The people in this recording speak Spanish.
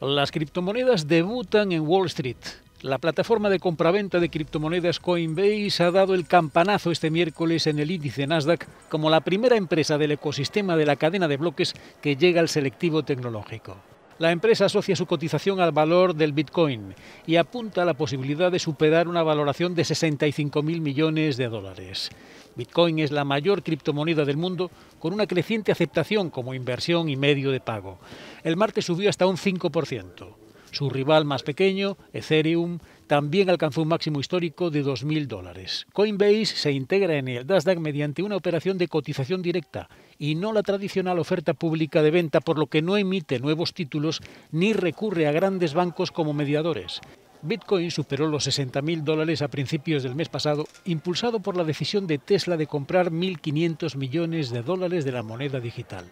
Las criptomonedas debutan en Wall Street. La plataforma de compraventa de criptomonedas Coinbase ha dado el campanazo este miércoles en el índice Nasdaq como la primera empresa del ecosistema de la cadena de bloques que llega al selectivo tecnológico. La empresa asocia su cotización al valor del Bitcoin y apunta a la posibilidad de superar una valoración de 65.000 millones de dólares. Bitcoin es la mayor criptomoneda del mundo con una creciente aceptación como inversión y medio de pago. El martes subió hasta un 5%. Su rival más pequeño, Ethereum, también alcanzó un máximo histórico de 2.000 dólares. Coinbase se integra en el Nasdaq mediante una operación de cotización directa y no la tradicional oferta pública de venta, por lo que no emite nuevos títulos ni recurre a grandes bancos como mediadores. Bitcoin superó los 60.000 dólares a principios del mes pasado, impulsado por la decisión de Tesla de comprar 1.500 millones de dólares de la moneda digital.